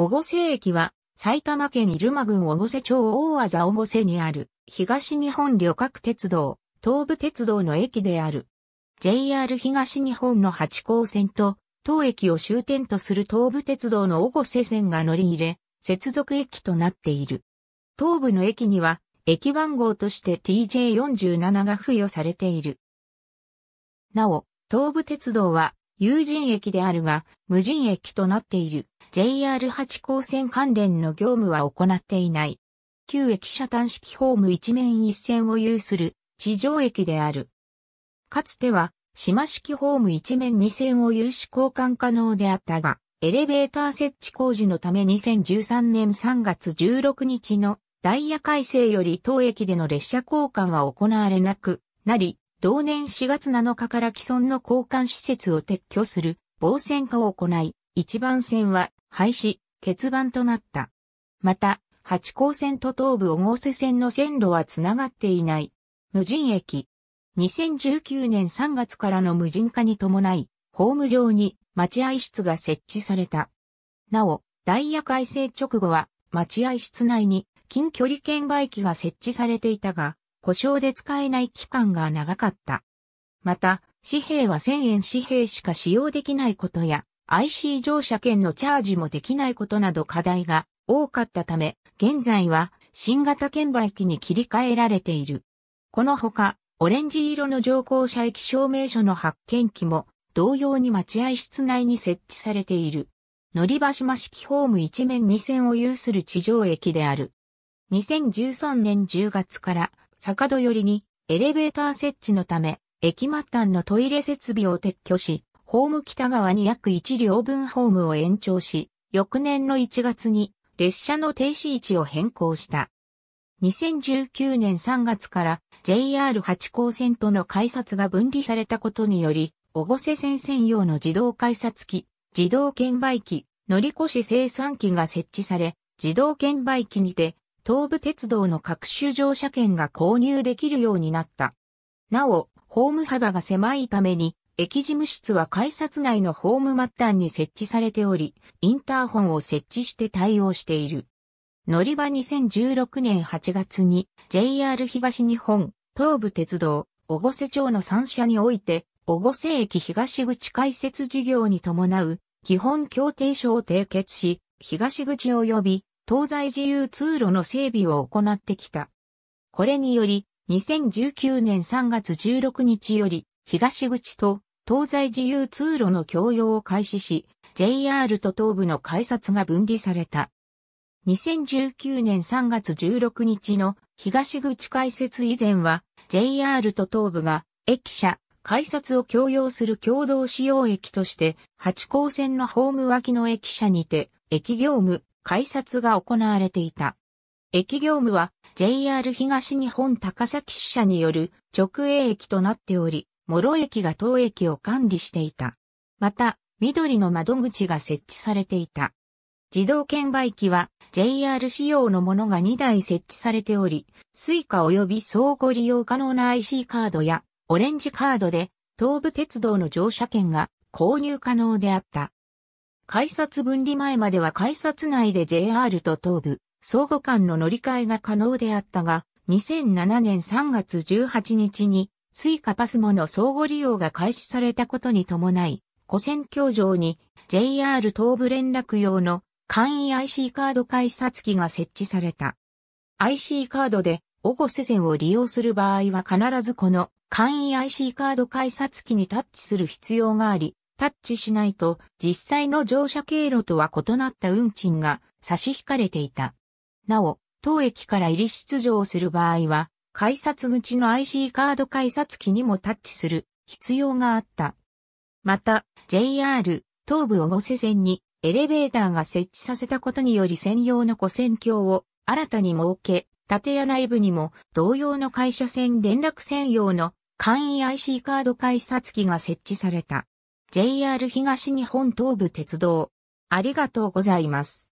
小御瀬駅は、埼玉県入間郡小御瀬町大和小御瀬にある、東日本旅客鉄道、東武鉄道の駅である。JR 東日本の八高線と、当駅を終点とする東武鉄道の小御瀬線が乗り入れ、接続駅となっている。東武の駅には、駅番号として TJ47 が付与されている。なお、東武鉄道は、有人駅であるが、無人駅となっている。JR 八高線関連の業務は行っていない。旧駅舎単式ホーム一面一線を有する地上駅である。かつては島式ホーム一面二線を有し交換可能であったが、エレベーター設置工事のため2013年3月16日のダイヤ改正より当駅での列車交換は行われなくなり、同年4月7日から既存の交換施設を撤去する防線化を行い、一番線は廃止、欠番となった。また、八高線と東部小瀬線の線路はつながっていない。無人駅。2019年3月からの無人化に伴い、ホーム上に待合室が設置された。なお、ダイヤ改正直後は待合室内に近距離券売機が設置されていたが、故障で使えない期間が長かった。また、紙幣は1000円紙幣しか使用できないことや、IC 乗車券のチャージもできないことなど課題が多かったため、現在は新型券売機に切り替えられている。このほか、オレンジ色の乗降車駅証明書の発券機も同様に待合室内に設置されている。乗り場島式ホーム一面二線を有する地上駅である。2013年10月から坂戸寄りにエレベーター設置のため、駅末端のトイレ設備を撤去し、ホーム北側に約1両分ホームを延長し、翌年の1月に列車の停止位置を変更した。2019年3月から j r 八高線との改札が分離されたことにより、小越線専用の自動改札機、自動券売機、乗り越し生産機が設置され、自動券売機にて、東武鉄道の各種乗車券が購入できるようになった。なお、ホーム幅が狭いために、駅事務室は改札内のホーム末端に設置されており、インターホンを設置して対応している。乗り場2016年8月に JR 東日本、東武鉄道、小瀬町の3社において、小瀬駅東口開設事業に伴う基本協定書を締結し、東口及び東西自由通路の整備を行ってきた。これにより、2019年3月16日より、東口と東西自由通路の共用を開始し、JR と東部の改札が分離された。2019年3月16日の東口開設以前は JR と東部が駅舎、改札を共用する共同使用駅として八高線のホーム脇の駅舎にて駅業務、改札が行われていた。駅業務は JR 東日本高崎支社による直営駅となっており、諸駅が当駅を管理していた。また、緑の窓口が設置されていた。自動券売機は JR 仕様のものが2台設置されており、Suica 及び相互利用可能な IC カードやオレンジカードで東武鉄道の乗車券が購入可能であった。改札分離前までは改札内で JR と東武、相互間の乗り換えが可能であったが、2007年3月18日にスイカパスモの相互利用が開始されたことに伴い、古戦橋上に JR 東部連絡用の簡易 IC カード改札機が設置された。IC カードで、オゴセ線を利用する場合は必ずこの簡易 IC カード改札機にタッチする必要があり、タッチしないと実際の乗車経路とは異なった運賃が差し引かれていた。なお、当駅から入り出場する場合は、改札口の IC カード改札機にもタッチする必要があった。また、JR 東部小瀬線にエレベーターが設置させたことにより専用の古線橋を新たに設け、建屋内部にも同様の会社線連絡専用の簡易 IC カード改札機が設置された。JR 東日本東部鉄道。ありがとうございます。